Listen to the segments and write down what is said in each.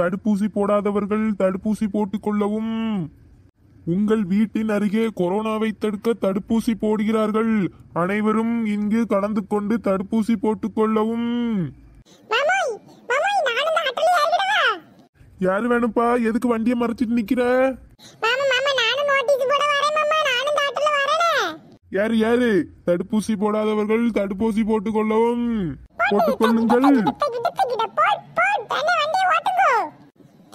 தடுப்பூசி போடாதவர்கள் தடுப்பூசி போட்டுக் கொள்ளவும் உங்கள் வீட்டின் அருகே கொரோனாவை தடுக்க தடுப்பூசி போடுகிறார்கள் அனைவரும் இங்கு கலந்து கொண்டு தடுப்பூசி போட்டுக் கொள்ளவும் யாரு வேணும்பா எதுக்கு வண்டியை மறைச்சிட்டு நிக்கிற யாரு யாரு தடுப்பூசி போடாதவர்கள் தடுப்பூசி போட்டுக் கொள்ளவும் போட்டுக் கொள்ளுங்கள் தடுப்பூசி போடுங்க தடுப்பூசி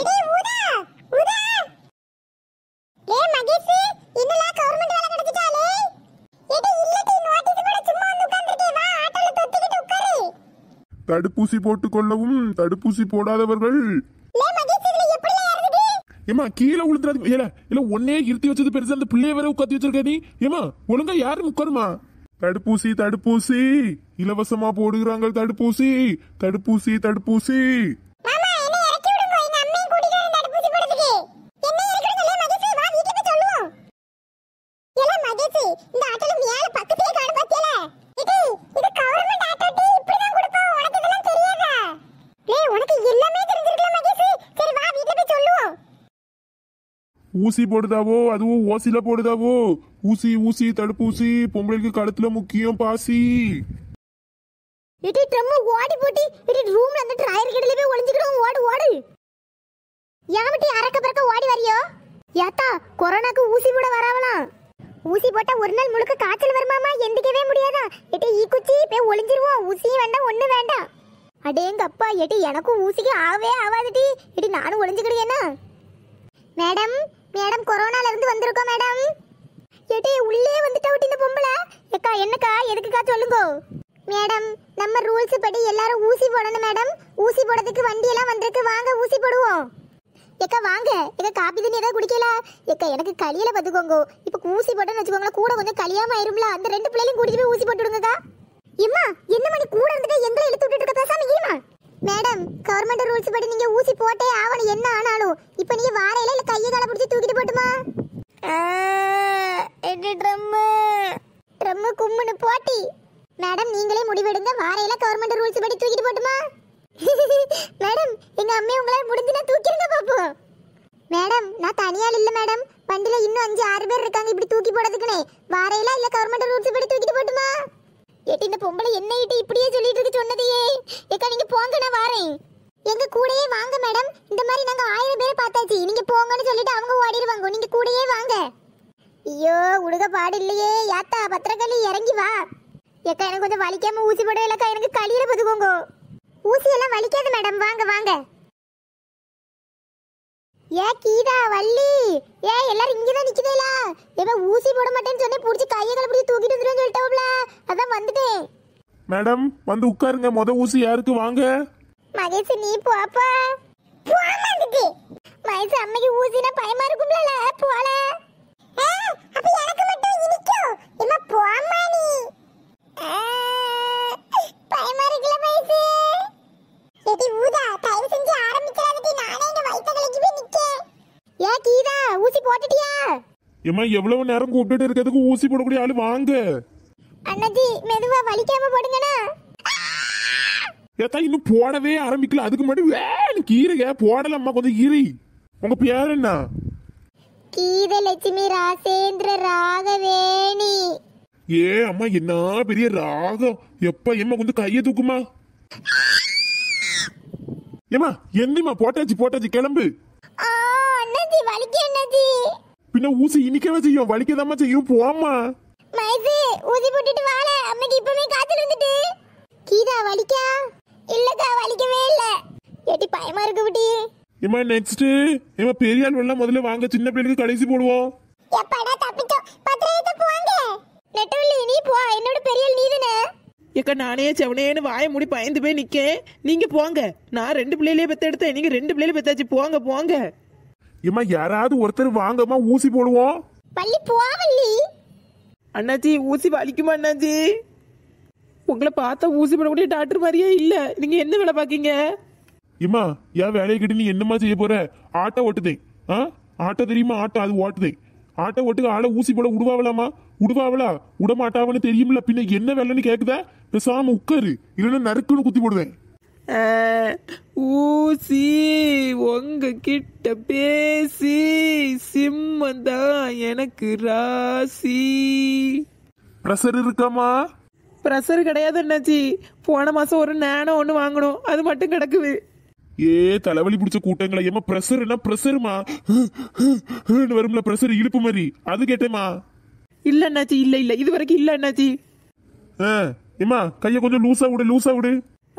ஊதா ஊதா மகேஷ் இன்னலா கவர்மெண்ட் வேலை கிடைச்சிட்டாலே நோட்டீஸ் கூட சும்மா உட்கார்ந்திருக்கே வா உட்காரு தடுப்பூசி போட்டுக்கொள்ளவும் தடுப்பூசி போடாதவர்கள் ஏமா கீழே உளுத்துறாது ஏல இல்ல ஒன்னே இருத்தி வச்சது பெருசா அந்த பிள்ளைய வேற உட்காந்து வச்சிருக்க நீ ஏமா ஒழுங்கா யாரும் உட்காருமா தடுப்பூசி தடுப்பூசி இலவசமா போடுகிறாங்க தடுப்பூசி தடுப்பூசி தடுப்பூசி ஊசி போடுதாவோ அதுவும் ஓசில போடுதாவோ ஊசி ஊசி தடுப்பூசி பொம்பளைக்கு கழுத்துல முக்கியம் பாசி தாத்தா கொரோனாக்கு ஊசி போட வராவலாம் ஊசி போட்டா ஒரு நாள் முழுக்க காய்ச்சல் வருமாமா எந்திக்கவே முடியாதா எட்டி ஈ குச்சி போய் ஒளிஞ்சிருவோம் ஊசியும் வேண்டாம் ஒண்ணு வேண்டாம் அடேங்க அப்பா எட்டி எனக்கும் ஊசிக்கு ஆகவே ஆகாதுடி எட்டி நானும் ஒளிஞ்சுக்கிடுவேனா மேடம் மேடம் கொரோனால இருந்து வந்திருக்கோம் மேடம் எட்டி உள்ளே வந்துட்டா இந்த பொம்பளை எக்கா என்னக்கா எதுக்குக்கா சொல்லுங்க மேடம் நம்ம ரூல்ஸ் படி எல்லாரும் ஊசி போடணும் மேடம் ஊசி போடுறதுக்கு வண்டி எல்லாம் வந்திருக்கு வாங்க ஊசி போடுவோம் எக்கா வாங்க எக்கா காபி தண்ணி ஏதாவது குடிக்கல எக்கா எனக்கு களியில பாத்துக்கோங்க இப்ப ஊசி போட்டேன்னு வச்சுக்கோங்களேன் கூட கொஞ்சம் களியாம ஆயிரும்ல அந்த ரெண்டு பிள்ளையும் கூட்டிட்டு போய் ஊசி போட்டுடுங்கக்கா இம்மா என்ன மணி கூட இருந்துட்டு எங்களை எழுத்து விட்டுட்டு இருக்க பேசாம இருமா மேடம் கவர்மெண்ட் ரூல்ஸ் படி நீங்க ஊசி போட்டே ஆவணும் என்ன ஆனாலும் இப்ப நீங்க வாரையில இல்ல கையை கால பிடிச்சி தூக்கிட்டு போட்டுமா ட்ரம்மு ட்ரம்மு கும்முன்னு போட்டி மேடம் நீங்களே முடிவெடுங்க வாரையில கவர்மெண்ட் ரூல்ஸ் படி தூக்கிட்டு போட்டுமா மேடம் எங்க அம்மே உங்களால முடிஞ்சுனா தூக்கிடுங்க பாப்போம் மேடம் நான் தனியால் இல்ல மேடம் வண்டியில இன்னும் அஞ்சு ஆறு பேர் இருக்காங்க இப்படி தூக்கி போடுறதுக்குனே வாரையில இல்ல கவர்மெண்ட் ரூல்ஸ் படி தூக்கிட்டு போட்டுமா ஏட்டி இந்த பொம்பளை என்ன இட்டு இப்படியே சொல்லிட்டு இருக்கு சொன்னதையே ஏக்கா நீங்க போங்க நான் வாரேன் எங்க கூடயே வாங்க மேடம் இந்த மாதிரி நாங்க ஆயிரம் பேரை பார்த்தாச்சு நீங்க போங்கன்னு சொல்லிட்டு அவங்க ஓடிடுவாங்க நீங்க கூடயே வாங்க ஐயோ உடுக பாடு இல்லையே யாத்தா பத்திரக்கல்லி இறங்கி வா ஏக்கா எனக்கு கொஞ்சம் வலிக்காம ஊசி போட இல்லக்கா எனக்கு கழியில பதுக்கோங்கோ ஊசியெல்லாம் வலிக்காது மேடம் வாங்க வாங்க ஏ கீதா வள்ளி ஏ எல்லாரும் இங்க தான் நிக்குதேலா இவ ஊசி போட மாட்டேன்னு சொன்னே புடிச்சு கையை கல தூக்கிட்டு வந்துருன்னு சொல்லிட்டாப்ல அதான் வந்துட்டேன் மேடம் வந்து உட்காருங்க முத ஊசி யாருக்கு வாங்க மகேஷ் நீ போப்பா போமாந்துட்டு மகேஷ் அம்மைக்கு ஊசினா பயமா இருக்கும்ல போல ஏமா எவ்வளவு நேரம் கூப்பிட்டு இருக்கிறதுக்கு ஊசி போடக்கூடிய ஆளு வாங்க அண்ணாஜி மெதுவா வலிக்காம போடுங்கண்ணா ஏத்தா இன்னும் போடவே ஆரம்பிக்கல அதுக்கு முன்னாடி வேணும் கீரைங்க போடலம்மா கொஞ்சம் கீரை உங்க பேர் என்ன கீதலட்சுமி ராசேந்திர ராகவேணி ஏ அம்மா என்ன பெரிய ராகம் எப்ப எம்மா கொஞ்சம் கையை தூக்குமா ஏமா என்னம்மா போட்டாச்சு போட்டாச்சு கிளம்பு ஆ அண்ணாஜி வலிக்கு அண்ணாஜி பின்ன ஊசி இனிக்கவே செய்யும் வலிக்கதாம்மா செய்யும் போம்மா மைசி ஊசி போட்டுட்டு வாழ அம்மைக்கு இப்பவே காய்ச்சல் வந்துட்டு கீதா வலிக்கா இல்லக்கா வலிக்கவே இல்ல ஏட்டி பயமா இருக்கு விட்டி இம்மா நெக்ஸ்ட் இம்மா பெரிய ஆள் முதல்ல வாங்க சின்ன பிள்ளைக்கு கடைசி போடுவோம் எப்படா தப்பிச்சோ பத்திரத்தை போங்க நெட்டவள்ளி நீ போ என்னோட பெரியால் ஆள் நீதானே ஏக்கா நானே செவனேன்னு வாய மூடி பயந்து போய் நிக்கேன் நீங்க போங்க நான் ரெண்டு பிள்ளையிலே பெத்த எடுத்தேன் நீங்க ரெண்டு பிள்ளையில பெத்தாச்சு போங்க போங்க இம்மா யாராவது ஒருத்தர் வாங்கம்மா ஊசி போடுவோம் பள்ளி போவல்லி அண்ணாச்சி ஊசி வலிக்குமா அண்ணாச்சி உங்களை பார்த்தா ஊசி போடக்கூடிய டாக்டர் மாதிரியே இல்ல நீங்க என்ன வேலை பாக்கீங்க இம்மா யா வேலையை கிட்ட நீ என்னம்மா செய்ய போற ஆட்டோ ஓட்டுதே ஆ ஆட்டோ தெரியுமா ஆட்டோ அது ஓட்டுதே ஆட்டோ ஓட்டுக்கு ஆளை ஊசி போட உடுவாவலாமா உடுவாவலா உடமாட்டாவன்னு தெரியும்ல பின்ன என்ன வேலைன்னு கேக்குதா பேசாம உட்காரு இல்லைன்னா நறுக்குன்னு குத்தி போடுவேன் ஊசி உங்ககிட்ட பேசி சிம்மம் தான் எனக்கு ராசி பிரஷர் இருக்கமா பிரஷர் கிடையாது என்னாச்சி போன மாசம் ஒரு நேனம் ஒன்று வாங்கணும் அது மட்டும் கிடக்குது ஏ தலைவலி பிடிச்ச கூட்டங்களை ஏமா பிரஷர் என்ன பிரஷருமா வரும்ல பிரஷர் இழுப்பு மாதிரி அது கேட்டேமா இல்ல அண்ணாச்சி இல்ல இல்ல இது வரைக்கும் இல்ல அண்ணாச்சி ஏமா கைய கொஞ்சம் லூசா விடு லூசா விடு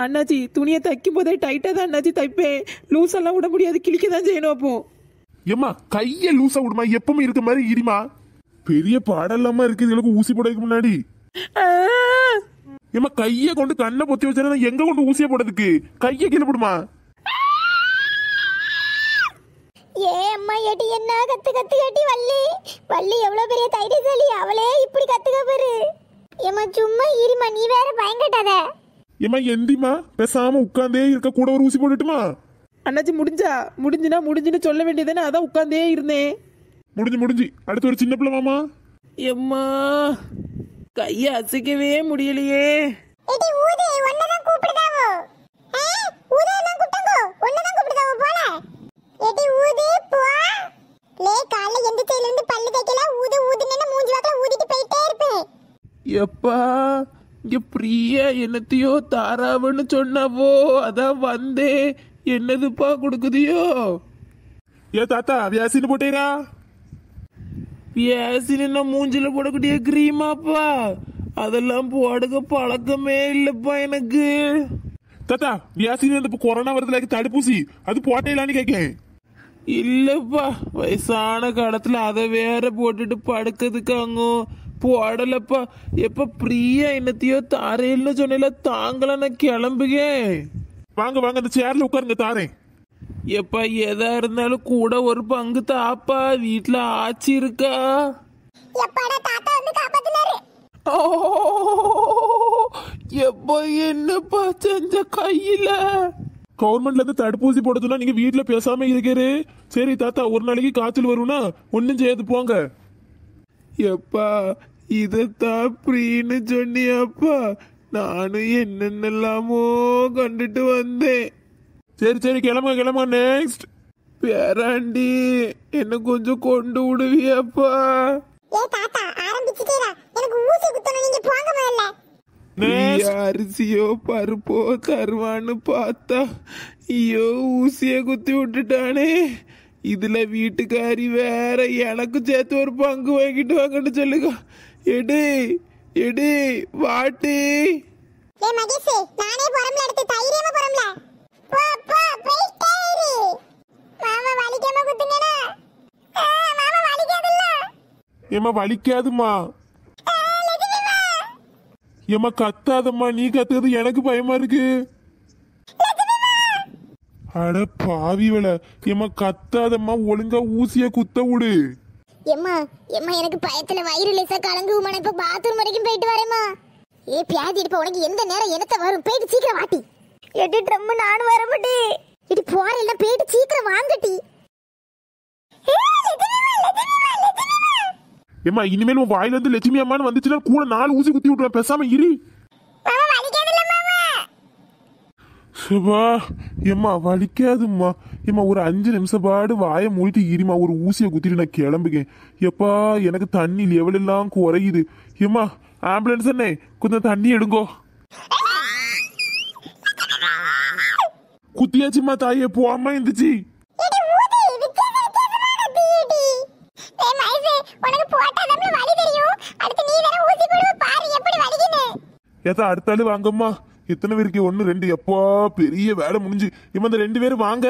அண்ணாச்சி துணியை தைக்கும் போதே டைட்டாக தான் அண்ணாச்சி தைப்பேன் லூசெல்லாம் விட முடியாது கிழிக்க தான் செய்யணும் அப்போ ஏம்மா கையை லூஸா விடுமா எப்பவுமே இருக்க மாதிரி இடிமா பெரிய பாடலாமா இருக்கு இதுகளுக்கு ஊசி போடுறதுக்கு முன்னாடி ஏமா கையை கொண்டு கண்ணை பொத்தி வச்சா எங்க கொண்டு ஊசிய போடுறதுக்கு கையை கீழே போடுமா ஏம்மா அம்மா எடி என்ன கத்து கத்து எடி வள்ளி வள்ளி எவ்வளவு பெரிய தைரியசாலி அவளே இப்படி கத்துக்க பாரு ஏமா சும்மா இருமா நீ வேற பயங்கட்டாத ஏமா எந்திமா பேசாம உட்காந்தே இருக்க கூட ஒரு ஊசி போட்டுட்டுமா அண்ணாச்சி முடிஞ்சா முடிஞ்சுனா முடிஞ்சுன்னு சொல்ல வேண்டியதானே அதான் உட்காந்தே இருந்தேன் முடிஞ்சு முடிஞ்சு அடுத்து ஒரு சின்ன பிள்ளை மாமா எம்மா கைய அசைக்கவே முடியலையே எப்பா இங்க பிரியா என்னத்தையோ தாராவன்னு சொன்னாவோ அதான் வந்தே என்னதுப்பா கொடுக்குதியோ ஏ தாத்தா வியாசின்னு போட்டீரா வியாசின்னு மூஞ்சில போடக்கூடிய கிரீமாப்பா அதெல்லாம் போடுக்க பழக்கமே இல்லப்பா எனக்கு தாத்தா வியாசின்னு இப்போ கொரோனா வருதுல தடுப்பூசி அது போட்டேலான்னு கேட்கேன் இல்லப்பா வயசான காலத்துல அதை வேற போட்டுட்டு படுக்கிறதுக்காங்க போடலப்பா எப்ப பிரியா என்னத்தையோ தாரேன்னு சொன்னல தாங்கள நான் கிளம்புகேன் வாங்க வாங்க இந்த சேர்ல உட்காருங்க தாரேன் எப்பா எதா இருந்தாலும் கூட ஒரு பங்கு தாப்பா வீட்டுல ஆச்சி இருக்கா தாத்தா எப்போ என்னப்பா செஞ்ச கையில கவர்மெண்ட்ல இருந்து தடுப்பூசி போட நீங்க வீட்டுல பேசாம இருக்கிறது சரி தாத்தா ஒரு நாளைக்கு காய்ச்சல் வரும்னா ஒன்னும் செய்யாது போங்க எப்பா இதைத்தான் ப்ரீன்னு சொன்னியாப்பா நானும் என்னென்னலாமோ கண்டுட்டு வந்தேன் சரி சரி கிளம்ப கிளம்ப நெக்ஸ்ட் பேராண்டி என்ன கொஞ்சம் கொண்டு விடுவியாப்பா அரிசியோ பருப்போ தருவான்னு பார்த்தா ஐயோ ஊசிய குத்தி விட்டுட்டானே இதுல வீட்டுக்காரி வேற எனக்கு சேர்த்து ஒரு பங்கு வாங்கிட்டு வாங்கன்னு சொல்லுங்க எடு எடு வாட்டி ஏ மகேஷ் நானே பொறம்ல எடுத்து தைரியமா பொறம்ல போ போ போய் கேரி மாமா வலிக்காம குத்துங்கடா மாமா வலிக்காதுல்ல ஏமா வலிக்காதுமா ஏமா கத்தாதம்மா நீ கத்துறது எனக்கு பயமா இருக்கு அட பாவிவள ஏமா கத்தாதம்மா ஒழுங்கா ஊசிய குத்த விடு எம்மா எம்மா எனக்கு பயத்துல வயிறு லேசா கலங்குமா இப்ப பாத்ரூம் வரைக்கும் போயிட்டு வரேம்மா ஏ பியாதி இப்ப உனக்கு எந்த நேரம் எனத்த வரும் போயிட்டு சீக்கிரம் வாட்டி எட்டு ட்ரம் நானும் வர மாட்டே இடி போறேல போயிட்டு சீக்கிரம் வாங்கட்டி எம்மா இனிமேல் உன் வாயிலிருந்து லட்சுமி அம்மான்னு வந்துச்சுன்னா கூட நாலு ஊசி குத்தி விட்டுருவேன் பேசாம இரு சுபா எம்மா வலிக்காதும்மா ஏம்மா ஒரு அஞ்சு நிமிஷம் பாடு வாயை மூடிட்டு ஈரிமா ஒரு ஊசியை குத்திட்டு நான் கிளம்புகேன் எப்பா எனக்கு தண்ணி லெவல் எல்லாம் குறையுது ஏம்மா ஆம்புலன்ஸ் அண்ணே கொஞ்சம் தண்ணி எடுங்கோ குத்தியாச்சுமா தாயே போமா இருந்துச்சு ஏதா அடுத்தாலும் வாங்கம்மா எத்தனை பேருக்கு ஒன்னு ரெண்டு எப்பா பெரிய வேலை முடிஞ்சு இவன் ரெண்டு பேரும் வாங்க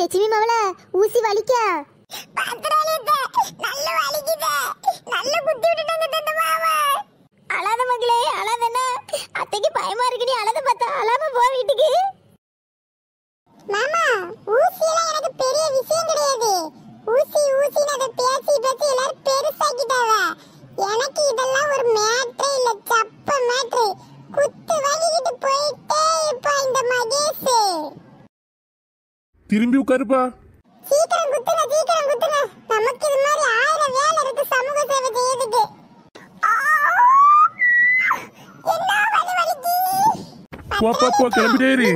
லட்சுமி மாவளா ஊசி வலிக்க திரும்பி உட்காருப்பா சீக்கிரம் குத்துங்க சீக்கிரம் குத்துங்க நமக்கு இது மாதிரி ஆயிரம் வேலை இருக்கு சமூக சேவை செய்யறதுக்கு போ போ போ கிளம்பிட்டே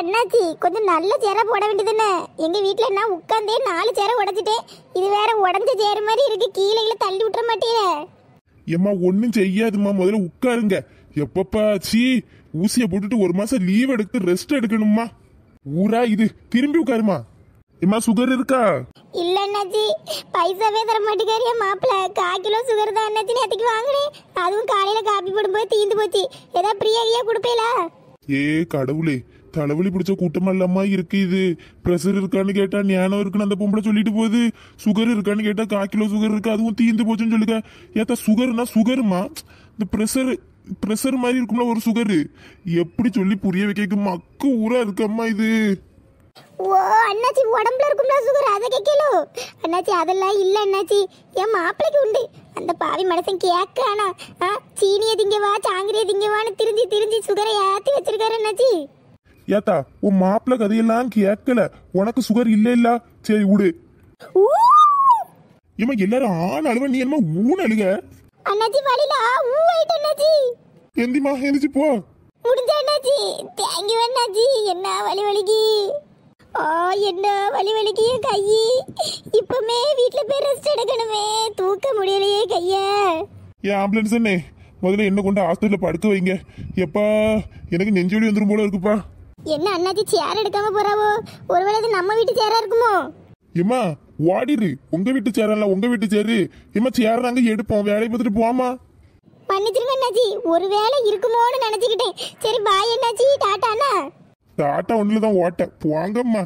அண்ணாச்சி கொஞ்சம் நல்ல சேர போட வேண்டியதுன்னு எங்க வீட்டுல நான் உட்காந்தே நாலு சேர உடைச்சிட்டேன் இது வேற உடஞ்ச சேர மாதிரி இருக்கு கீழே தள்ளி விட்டுற மாட்டேன் ஏம்மா ஒன்றும் செய்யாதுமா முதல்ல உட்காருங்க எப்பப்பா சீ ஊசியை போட்டுட்டு ஒரு மாசம் லீவ் எடுத்து ரெஸ்ட் எடுக்கணுமா ஊரா இது திரும்பி உட்காருமா ஏம்மா சுகர் இருக்கா இல்ல அண்ணாச்சி பைசாவே தர மாட்டேங்காரு என் மாப்பிள்ள கா கிலோ சுகர் தான் அண்ணாச்சி நேற்றுக்கு வாங்கினேன் அதுவும் காலையில காப்பி போடும்போது தீந்து போச்சு ஏதாவது ஃப்ரீயா கொடுப்பீங்களா ஏ கடவுளே தலைவலி பிடிச்ச கூட்டமா இல்லாம இருக்கு இது ப்ரெஷர் இருக்கான்னு கேட்டா ஞானம் இருக்குன்னு அந்த பொம்பளை சொல்லிட்டு போகுது சுகர் இருக்கான்னு கேட்டா கால் கிலோ சுகர் இருக்கு அதுவும் தீந்து போச்சுன்னு சொல்லுங்க ஏத்தா சுகர்னா சுகருமா இந்த ப்ரெஷர் ப்ரெஷர் மாதிரி இருக்கும்ல ஒரு சுகரு எப்படி சொல்லி புரிய வைக்க மக்கு ஊரா இருக்கம்மா இது ஓ அண்ணாச்சி உடம்புல இருக்கும்ல சுகர் அதை கேட்கலோ அண்ணாச்சி அதெல்லாம் இல்லை அண்ணாச்சி என் மாப்பிளைக்கு உண்டு அந்த பாவி மனசன் கேட்க ஆனா சீனியை திங்கவா சாங்கிரியை திங்கவான்னு திரிஞ்சு திரிஞ்சு சுகரை ஏற்றி வச்சிருக்காரு அண்ணாச்சி ஏத்தா உன் மாப்பிள்ள கதையெல்லாம் கேட்கல உனக்கு சுகர் இல்ல இல்ல சரி விடு இவன் எல்லாரும் ஆள் அழுவ நீ என்ன ஊன் அழுக அண்ணாச்சி வலில ஊ ஐட்ட அண்ணாச்சி எந்திமா எந்திச்சு போ முடிஞ்ச அண்ணாச்சி தேங்க்யூ அண்ணாச்சி என்ன வலி வலிக்கு ஆ என்ன வலி வலிக்கு என் கை இப்பமே வீட்ல போய் ரெஸ்ட் எடுக்கணுமே தூக்க முடியலையே கைய ஏன் ஆம்புலன்ஸ் அண்ணே முதல்ல என்ன கொண்டு ஹாஸ்பிட்டலில் படுத்து வைங்க எப்பா எனக்கு நெஞ்சோடி வந்துடும் போல இருக்குப்பா என்ன அண்ணாச்சி சேர் எடுக்காம போறாவோ ஒருவேளை இது நம்ம வீட்டு சேரா இருக்குமோ ஏமா வாடிரு உங்க வீட்டு சேரல உங்க வீட்டு சேரு இம்மா சேர நாங்க எடுப்போம் வேலையை பார்த்துட்டு போமா பண்ணிச்சிருங்க அண்ணாச்சி ஒருவேளை இருக்குமோன்னு நினைச்சுக்கிட்டேன் சரி பாய் அண்ணாச்சி டாட்டாண்ணா டாட்டா ஒண்ணுல தான் ஓட்ட போங்கம்மா